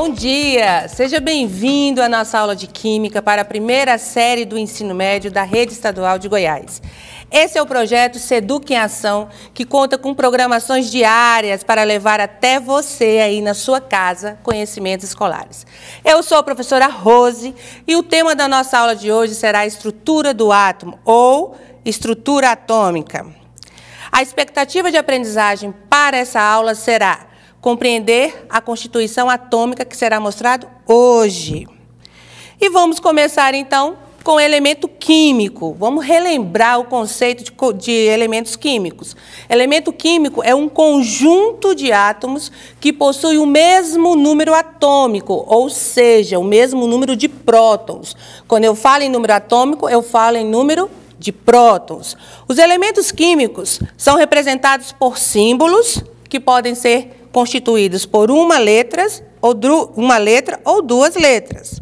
Bom dia! Seja bem-vindo à nossa aula de Química para a primeira série do ensino médio da Rede Estadual de Goiás. Esse é o projeto Seduc em Ação, que conta com programações diárias para levar até você aí na sua casa conhecimentos escolares. Eu sou a professora Rose e o tema da nossa aula de hoje será a estrutura do átomo ou estrutura atômica. A expectativa de aprendizagem para essa aula será compreender a constituição atômica que será mostrado hoje. E vamos começar então com o elemento químico. Vamos relembrar o conceito de, de, elementos químicos. Elemento químico é um conjunto de átomos que possui o mesmo número atômico, ou seja, o mesmo número de prótons. Quando eu falo em número atômico, eu falo em número de prótons. Os elementos químicos são representados por símbolos que podem ser constituídos por uma letra ou, uma letra ou duas letras.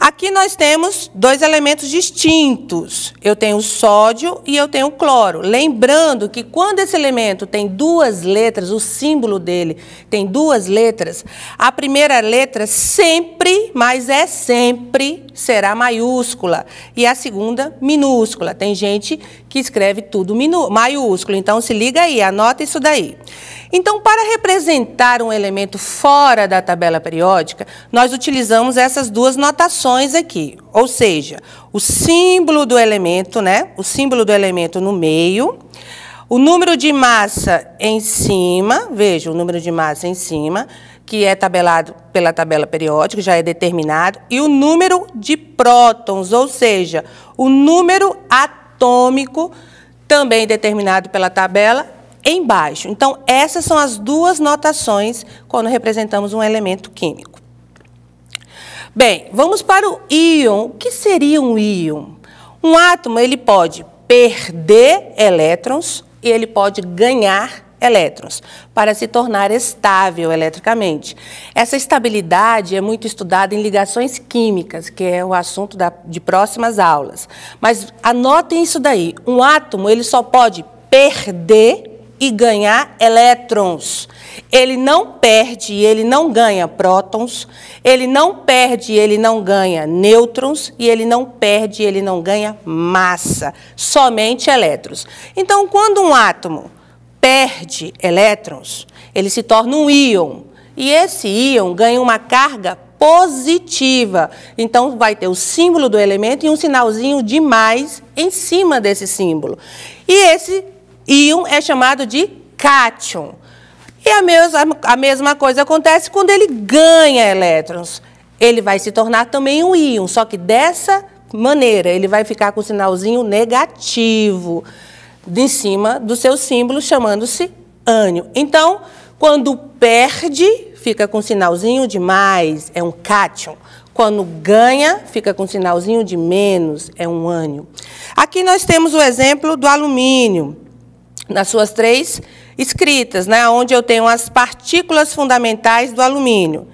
Aqui nós temos dois elementos distintos. Eu tenho sódio e eu tenho cloro. Lembrando que quando esse elemento tem duas letras, o símbolo dele tem duas letras, a primeira letra sempre, mas é sempre será maiúscula e a segunda minúscula. Tem gente que escreve tudo maiúsculo, então se liga aí, anota isso daí. Então, para representar um elemento fora da tabela periódica, nós utilizamos essas duas notações aqui, ou seja, o símbolo do elemento, né? O símbolo do elemento no meio, o número de massa em cima, veja, o número de massa em cima, que é tabelado pela tabela periódica, já é determinado, e o número de prótons, ou seja, o número atômico, também determinado pela tabela, embaixo. Então, essas são as duas notações quando representamos um elemento químico. Bem, vamos para o íon. O que seria um íon? Um átomo ele pode perder elétrons e ele pode ganhar elétrons, para se tornar estável eletricamente. Essa estabilidade é muito estudada em ligações químicas, que é o assunto da, de próximas aulas. Mas anotem isso daí. Um átomo ele só pode perder e ganhar elétrons. Ele não perde e ele não ganha prótons, ele não perde e ele não ganha nêutrons e ele não perde e ele não ganha massa, somente elétrons. Então, quando um átomo perde elétrons, ele se torna um íon. E esse íon ganha uma carga positiva. Então vai ter o símbolo do elemento e um sinalzinho de mais em cima desse símbolo. E esse íon é chamado de cátion. E a mesma, a mesma coisa acontece quando ele ganha elétrons. Ele vai se tornar também um íon, só que dessa maneira ele vai ficar com o sinalzinho negativo de cima do seu símbolo, chamando-se ânio. Então, quando perde, fica com um sinalzinho de mais, é um cátion. Quando ganha, fica com um sinalzinho de menos, é um ânion. Aqui nós temos o exemplo do alumínio, nas suas três escritas, né, onde eu tenho as partículas fundamentais do alumínio.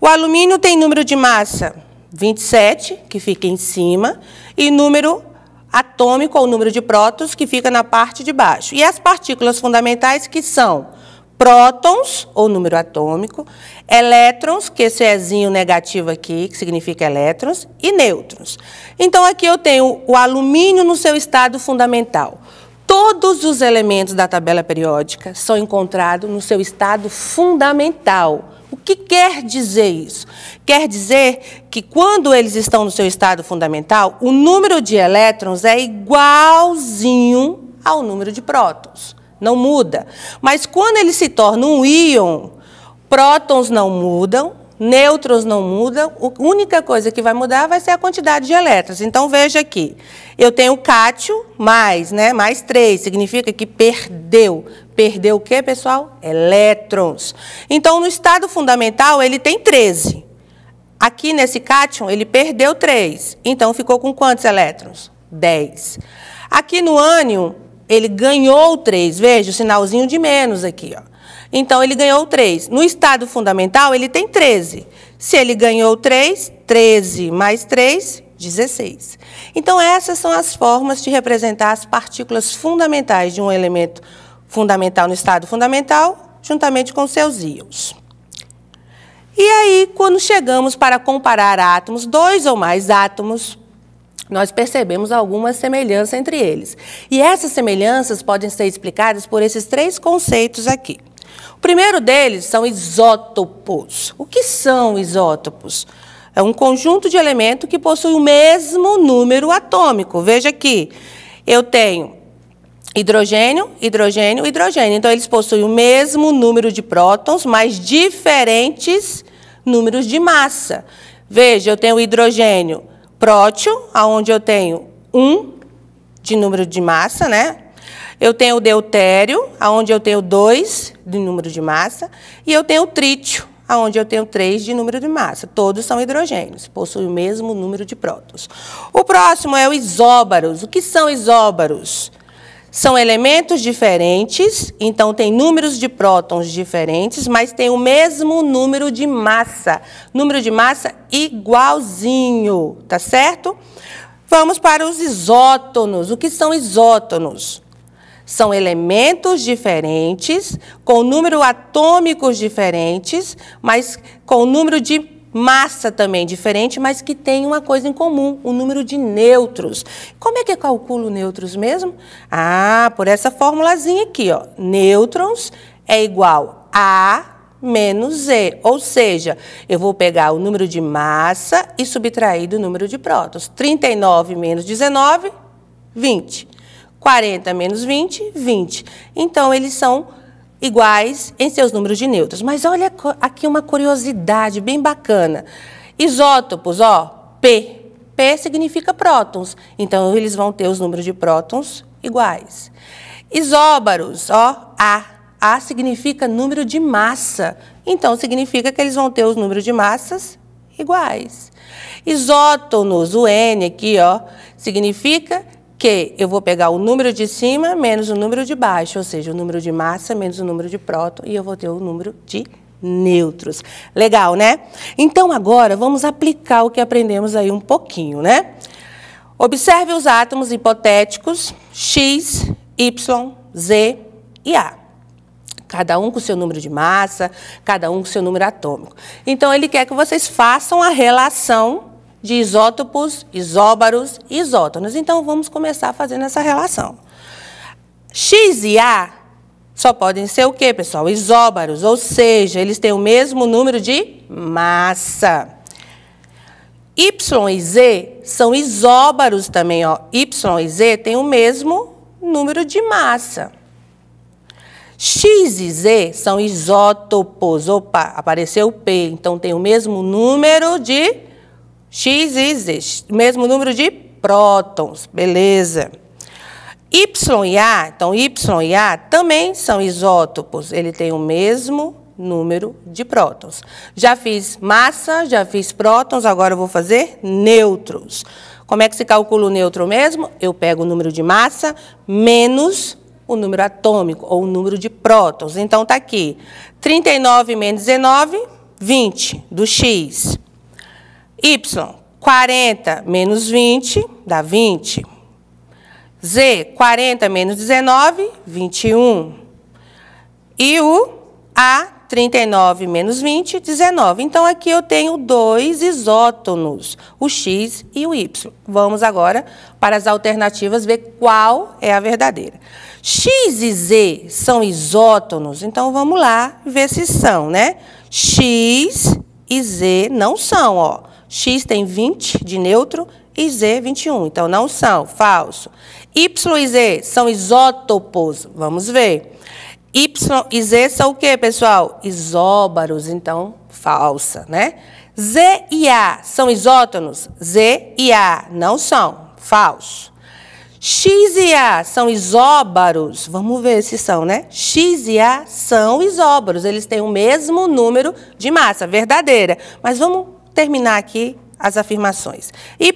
O alumínio tem número de massa 27, que fica em cima, e número atômico, ou número de prótons, que fica na parte de baixo. E as partículas fundamentais, que são prótons, ou número atômico, elétrons, que esse Ezinho negativo aqui, que significa elétrons, e nêutrons. Então, aqui eu tenho o alumínio no seu estado fundamental. Todos os elementos da tabela periódica são encontrados no seu estado fundamental. O que quer dizer isso? Quer dizer que quando eles estão no seu estado fundamental, o número de elétrons é igualzinho ao número de prótons. Não muda. Mas quando ele se torna um íon, prótons não mudam, Nêutrons não mudam, a única coisa que vai mudar vai ser a quantidade de elétrons. Então, veja aqui, eu tenho cátio mais, né, mais 3, significa que perdeu. Perdeu o quê, pessoal? Elétrons. Então, no estado fundamental, ele tem 13. Aqui nesse cátion, ele perdeu 3, então ficou com quantos elétrons? 10. Aqui no ânion, ele ganhou 3, veja o sinalzinho de menos aqui, ó. Então ele ganhou 3. No estado fundamental, ele tem 13. Se ele ganhou 3, 13 mais 3, 16. Então, essas são as formas de representar as partículas fundamentais de um elemento fundamental no estado fundamental, juntamente com seus íons. E aí, quando chegamos para comparar átomos, dois ou mais átomos, nós percebemos alguma semelhança entre eles. E essas semelhanças podem ser explicadas por esses três conceitos aqui. O primeiro deles são isótopos. O que são isótopos? É um conjunto de elementos que possui o mesmo número atômico. Veja aqui, eu tenho hidrogênio, hidrogênio, hidrogênio. Então, eles possuem o mesmo número de prótons, mas diferentes números de massa. Veja, eu tenho hidrogênio prótio, onde eu tenho um de número de massa, né? Eu tenho o deutério, aonde eu tenho 2 de número de massa, e eu tenho o trítio, aonde eu tenho 3 de número de massa. Todos são hidrogênios, possuem o mesmo número de prótons. O próximo é o isóbaros. O que são isóbaros? São elementos diferentes, então tem números de prótons diferentes, mas tem o mesmo número de massa. Número de massa igualzinho, tá certo? Vamos para os isótonos. O que são isótonos? São elementos diferentes, com número atômicos diferentes, mas com número de massa também diferente, mas que tem uma coisa em comum, o número de nêutrons. Como é que eu é calculo nêutrons mesmo? Ah, por essa formulazinha aqui, ó. Nêutrons é igual a menos Z, ou seja, eu vou pegar o número de massa e subtrair do número de prótons. 39 menos 19, 20. 40 menos 20, 20. Então, eles são iguais em seus números de nêutrons. Mas olha aqui uma curiosidade bem bacana. Isótopos, ó, P. P significa prótons. Então, eles vão ter os números de prótons iguais. Isóbaros, ó, A. A significa número de massa. Então, significa que eles vão ter os números de massas iguais. Isótonos, o N aqui, ó, significa que eu vou pegar o número de cima menos o número de baixo, ou seja, o número de massa menos o número de próton, e eu vou ter o número de neutros. Legal, né? Então agora vamos aplicar o que aprendemos aí um pouquinho, né? Observe os átomos hipotéticos X, Y, Z e A. Cada um com seu número de massa, cada um com seu número atômico. Então ele quer que vocês façam a relação de isótopos, isóbaros e isótonos. Então, vamos começar fazendo essa relação. X e A só podem ser o quê, pessoal? Isóbaros, ou seja, eles têm o mesmo número de massa. Y e Z são isóbaros também, ó. Y e Z têm o mesmo número de massa. X e Z são isótopos. Opa, apareceu o P, então tem o mesmo número de X existe, mesmo número de prótons, beleza? Y e A, então Y e A também são isótopos, ele tem o mesmo número de prótons. Já fiz massa, já fiz prótons, agora eu vou fazer neutros. Como é que se calcula o neutro mesmo? Eu pego o número de massa menos o número atômico, ou o número de prótons. Então, está aqui, 39 menos 19, 20, do X. Y, 40 menos 20 dá 20. Z, 40 menos 19, 21. E o A, 39 menos 20, 19. Então, aqui eu tenho dois isótonos, o X e o Y. Vamos agora para as alternativas ver qual é a verdadeira. X e Z são isótonos, então vamos lá ver se são, né? X e Z não são, ó. X tem 20 de neutro e Z 21. Então, não são, falso. Y e Z são isótopos. Vamos ver. Y e Z são o quê, pessoal? Isóbaros, então, falsa, né? Z e A são isótonos? Z e A não são, falso. X e A são isóbaros. Vamos ver se são, né? X e A são isóbaros. Eles têm o mesmo número de massa, verdadeira. Mas vamos terminar aqui as afirmações. Y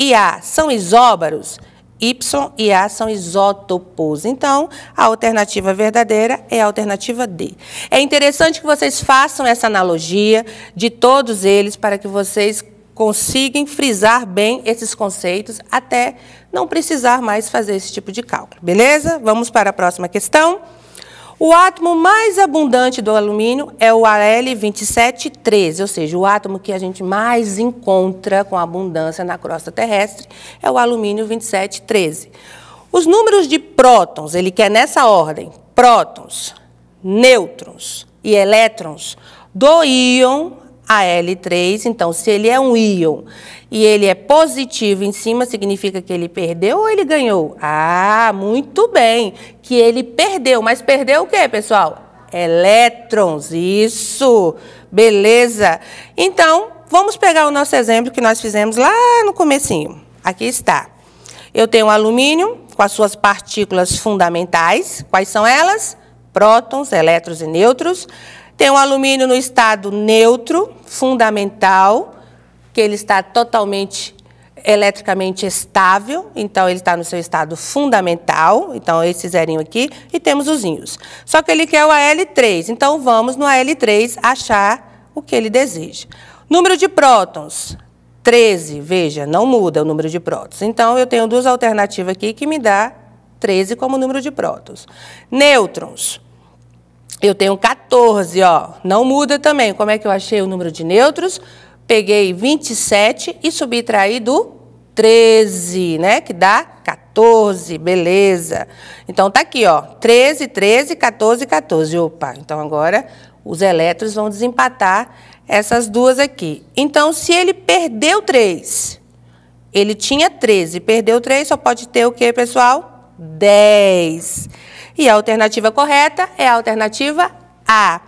e A são isóbaros? Y e A são isótopos. Então, a alternativa verdadeira é a alternativa D. É interessante que vocês façam essa analogia de todos eles para que vocês consigam frisar bem esses conceitos até não precisar mais fazer esse tipo de cálculo. Beleza? Vamos para a próxima questão. O átomo mais abundante do alumínio é o Al2713, ou seja, o átomo que a gente mais encontra com abundância na crosta terrestre é o alumínio 2713. Os números de prótons, ele quer nessa ordem: prótons, nêutrons e elétrons do íon a L 3 então se ele é um íon e ele é positivo em cima, significa que ele perdeu ou ele ganhou? Ah, muito bem, que ele perdeu, mas perdeu o quê, pessoal? Elétrons, isso, beleza. Então, vamos pegar o nosso exemplo que nós fizemos lá no comecinho. Aqui está. Eu tenho alumínio com as suas partículas fundamentais. Quais são elas? Prótons, elétrons e nêutrons. Tem o alumínio no estado neutro, fundamental, que ele está totalmente eletricamente estável, então ele está no seu estado fundamental, então esse zerinho aqui, e temos os íons. Só que ele quer o AL3, então vamos no AL3 achar o que ele deseja. Número de prótons, 13, veja, não muda o número de prótons. Então eu tenho duas alternativas aqui que me dá 13 como número de prótons. Nêutrons, eu tenho 14, ó. Não muda também. Como é que eu achei o número de neutros? Peguei 27 e subtraí do 13, né? Que dá 14, beleza. Então tá aqui, ó. 13, 13, 14, 14. Opa, então agora os elétrons vão desempatar essas duas aqui. Então, se ele perdeu 3, ele tinha 13, perdeu 3, só pode ter o quê, pessoal? 10. 10. E a alternativa correta é a alternativa A.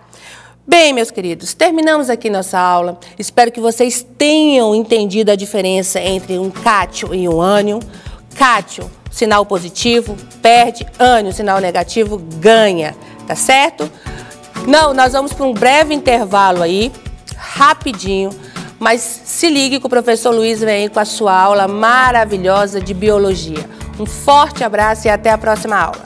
Bem, meus queridos, terminamos aqui nossa aula. Espero que vocês tenham entendido a diferença entre um cátio e um ânion. Cátio, sinal positivo, perde. Ânion, sinal negativo, ganha. Tá certo? Não, nós vamos para um breve intervalo aí, rapidinho. Mas se ligue que o professor Luiz vem aí com a sua aula maravilhosa de biologia. Um forte abraço e até a próxima aula.